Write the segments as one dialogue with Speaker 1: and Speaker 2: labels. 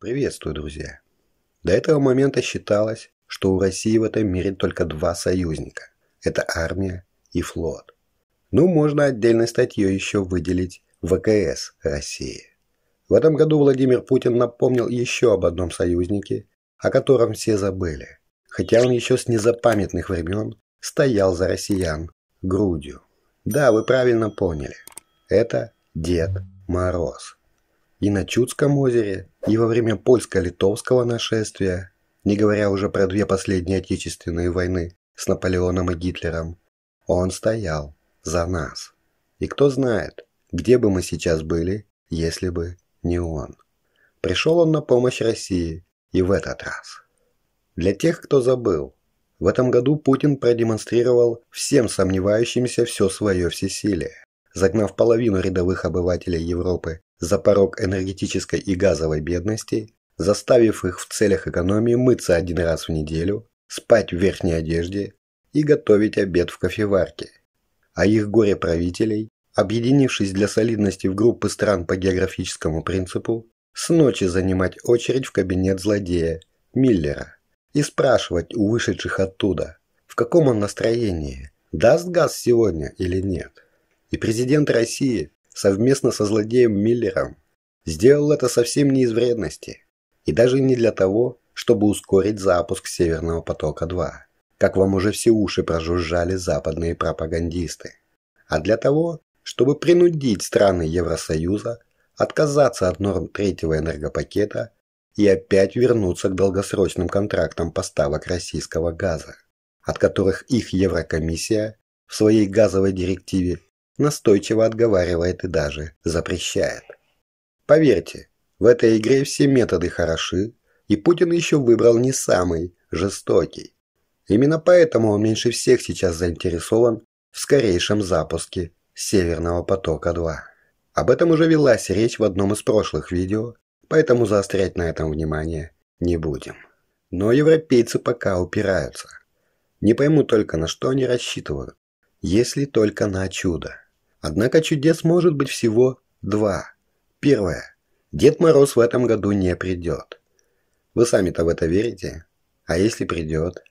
Speaker 1: Приветствую, друзья! До этого момента считалось, что у России в этом мире только два союзника. Это армия и флот. Ну, можно отдельной статьей еще выделить ВКС России. В этом году Владимир Путин напомнил еще об одном союзнике, о котором все забыли, хотя он еще с незапамятных времен стоял за россиян грудью. Да, вы правильно поняли. Это Дед Мороз и на Чудском озере, и во время польско-литовского нашествия, не говоря уже про две последние отечественные войны с Наполеоном и Гитлером. Он стоял за нас. И кто знает, где бы мы сейчас были, если бы не он. Пришел он на помощь России и в этот раз. Для тех, кто забыл, в этом году Путин продемонстрировал всем сомневающимся все свое всесилие, загнав половину рядовых обывателей Европы за порог энергетической и газовой бедности, заставив их в целях экономии мыться один раз в неделю, спать в верхней одежде и готовить обед в кофеварке. А их горе-правителей, объединившись для солидности в группы стран по географическому принципу, с ночи занимать очередь в кабинет злодея, Миллера, и спрашивать у вышедших оттуда, в каком он настроении, даст газ сегодня или нет. И президент России, совместно со злодеем Миллером, сделал это совсем не из вредности и даже не для того, чтобы ускорить запуск «Северного потока-2», как вам уже все уши прожужжали западные пропагандисты, а для того, чтобы принудить страны Евросоюза отказаться от норм третьего энергопакета и опять вернуться к долгосрочным контрактам поставок российского газа, от которых их Еврокомиссия в своей газовой директиве настойчиво отговаривает и даже запрещает. Поверьте, в этой игре все методы хороши, и Путин еще выбрал не самый жестокий. Именно поэтому он меньше всех сейчас заинтересован в скорейшем запуске «Северного потока-2». Об этом уже велась речь в одном из прошлых видео, поэтому заострять на этом внимание не будем. Но европейцы пока упираются. Не пойму только, на что они рассчитывают, если только на чудо. Однако чудес может быть всего два. Первое. Дед Мороз в этом году не придет. Вы сами-то в это верите? А если придет?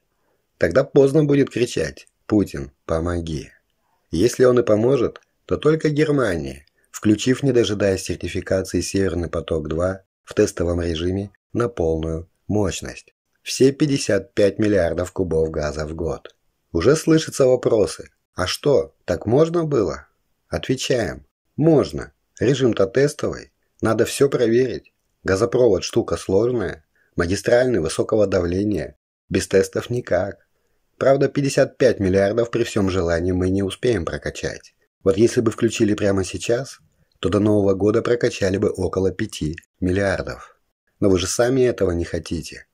Speaker 1: Тогда поздно будет кричать «Путин, помоги». Если он и поможет, то только Германии, включив, не дожидаясь сертификации «Северный поток-2» в тестовом режиме на полную мощность. Все 55 миллиардов кубов газа в год. Уже слышатся вопросы. А что, так можно было? Отвечаем. Можно. Режим-то тестовый. Надо все проверить. Газопровод штука сложная. Магистральный высокого давления. Без тестов никак. Правда, 55 миллиардов при всем желании мы не успеем прокачать. Вот если бы включили прямо сейчас, то до Нового года прокачали бы около 5 миллиардов. Но вы же сами этого не хотите.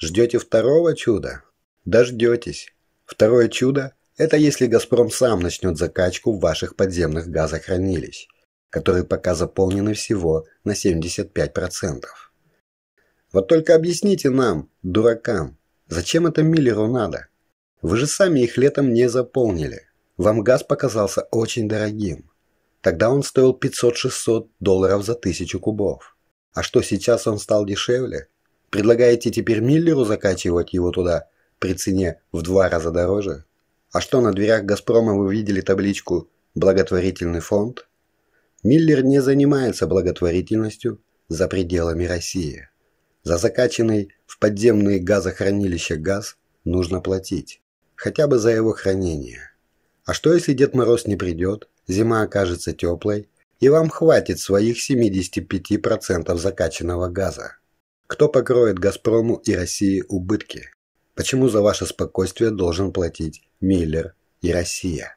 Speaker 1: Ждете второго чуда? Дождетесь. Второе чудо это если «Газпром» сам начнет закачку в ваших подземных газохранилищ, которые пока заполнены всего на 75%. Вот только объясните нам, дуракам, зачем это Миллеру надо? Вы же сами их летом не заполнили. Вам газ показался очень дорогим. Тогда он стоил 500-600 долларов за тысячу кубов. А что, сейчас он стал дешевле? Предлагаете теперь Миллеру закачивать его туда при цене в два раза дороже? А что на дверях «Газпрома» вы видели табличку «Благотворительный фонд»? Миллер не занимается благотворительностью за пределами России. За закачанный в подземные газохранилища газ нужно платить. Хотя бы за его хранение. А что если Дед Мороз не придет, зима окажется теплой, и вам хватит своих 75% закачанного газа? Кто покроет «Газпрому» и России убытки? Почему за ваше спокойствие должен платить Миллер и Россия?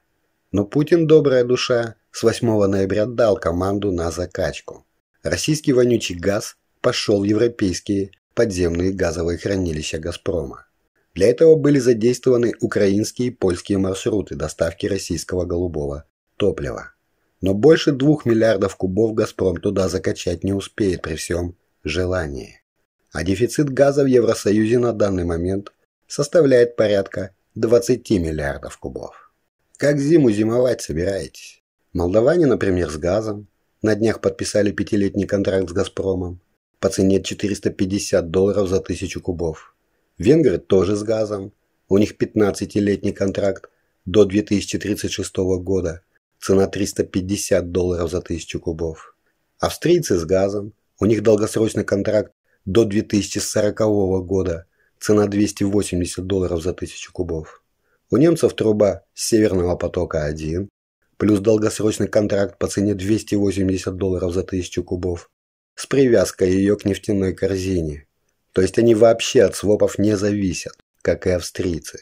Speaker 1: Но Путин, добрая душа, с 8 ноября дал команду на закачку. Российский вонючий газ пошел в европейские подземные газовые хранилища «Газпрома». Для этого были задействованы украинские и польские маршруты доставки российского голубого топлива. Но больше двух миллиардов кубов «Газпром» туда закачать не успеет при всем желании. А дефицит газа в Евросоюзе на данный момент составляет порядка 20 миллиардов кубов. Как зиму зимовать собираетесь? Молдаване, например, с газом. На днях подписали пятилетний контракт с «Газпромом» по цене 450 долларов за тысячу кубов. Венгры тоже с газом. У них 15-летний контракт до 2036 года. Цена 350 долларов за тысячу кубов. Австрийцы с газом. У них долгосрочный контракт до 2040 года цена 280 долларов за тысячу кубов. У немцев труба Северного потока-1, плюс долгосрочный контракт по цене 280 долларов за тысячу кубов, с привязкой ее к нефтяной корзине. То есть они вообще от свопов не зависят, как и австрийцы.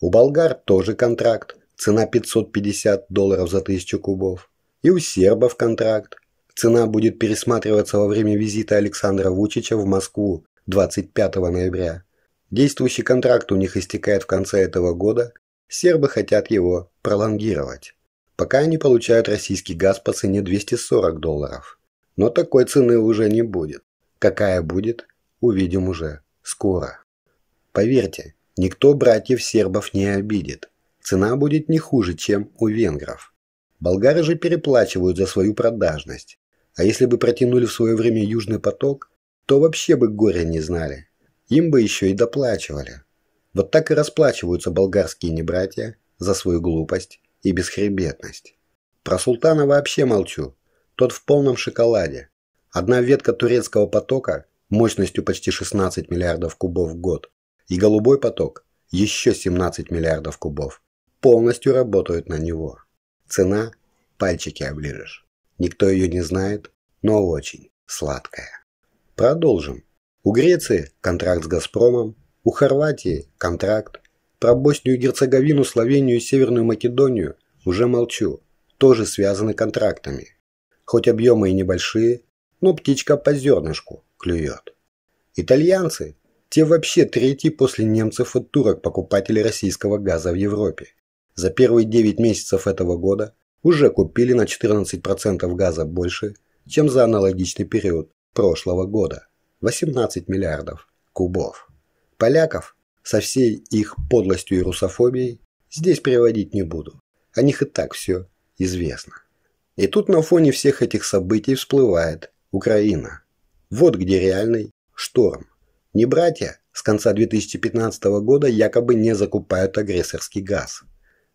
Speaker 1: У болгар тоже контракт, цена 550 долларов за тысячу кубов. И у сербов контракт. Цена будет пересматриваться во время визита Александра Вучича в Москву 25 ноября. Действующий контракт у них истекает в конце этого года, сербы хотят его пролонгировать. Пока они получают российский газ по цене 240 долларов. Но такой цены уже не будет. Какая будет, увидим уже скоро. Поверьте, никто братьев сербов не обидит. Цена будет не хуже, чем у венгров. Болгары же переплачивают за свою продажность. А если бы протянули в свое время Южный поток, то вообще бы горя не знали. Им бы еще и доплачивали. Вот так и расплачиваются болгарские небратья за свою глупость и бесхребетность. Про султана вообще молчу. Тот в полном шоколаде. Одна ветка турецкого потока мощностью почти 16 миллиардов кубов в год и голубой поток еще 17 миллиардов кубов полностью работают на него. Цена – пальчики оближешь. Никто ее не знает, но очень сладкая. Продолжим. У Греции – контракт с «Газпромом», у Хорватии – контракт, про Боснию и Герцеговину, Словению и Северную Македонию уже молчу, тоже связаны контрактами. Хоть объемы и небольшие, но птичка по зернышку клюет. Итальянцы – те вообще третьи после немцев и турок покупатели российского газа в Европе. За первые 9 месяцев этого года уже купили на 14% газа больше, чем за аналогичный период прошлого года. 18 миллиардов кубов. Поляков со всей их подлостью и русофобией здесь переводить не буду. О них и так все известно. И тут на фоне всех этих событий всплывает Украина. Вот где реальный шторм. Не братья с конца 2015 года якобы не закупают агрессорский газ.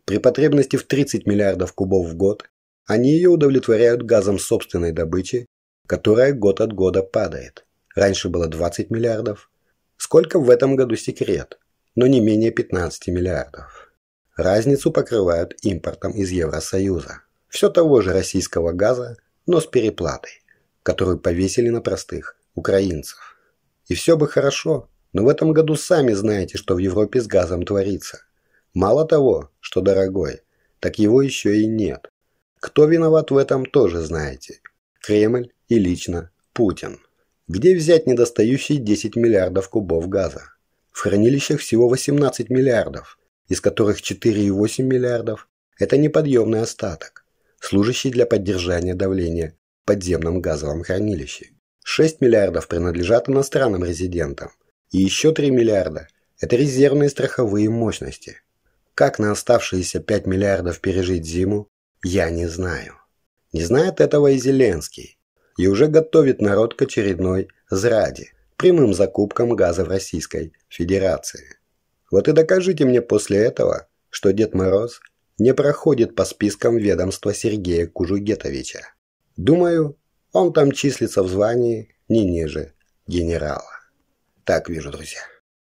Speaker 1: При потребности в 30 миллиардов кубов в год они ее удовлетворяют газом собственной добычи, которая год от года падает. Раньше было 20 миллиардов. Сколько в этом году секрет, но не менее 15 миллиардов. Разницу покрывают импортом из Евросоюза. Все того же российского газа, но с переплатой, которую повесили на простых украинцев. И все бы хорошо, но в этом году сами знаете, что в Европе с газом творится. Мало того, что дорогой, так его еще и нет. Кто виноват в этом, тоже знаете. Кремль и лично Путин. Где взять недостающие 10 миллиардов кубов газа? В хранилищах всего 18 миллиардов, из которых 4,8 миллиардов – это неподъемный остаток, служащий для поддержания давления в подземном газовом хранилище. 6 миллиардов принадлежат иностранным резидентам, и еще 3 миллиарда – это резервные страховые мощности. Как на оставшиеся 5 миллиардов пережить зиму, я не знаю. Не знает этого и Зеленский, и уже готовит народ к очередной зраде, прямым закупкам газа в Российской Федерации. Вот и докажите мне после этого, что Дед Мороз не проходит по спискам ведомства Сергея Кужугетовича. Думаю, он там числится в звании не ниже генерала. Так вижу, друзья.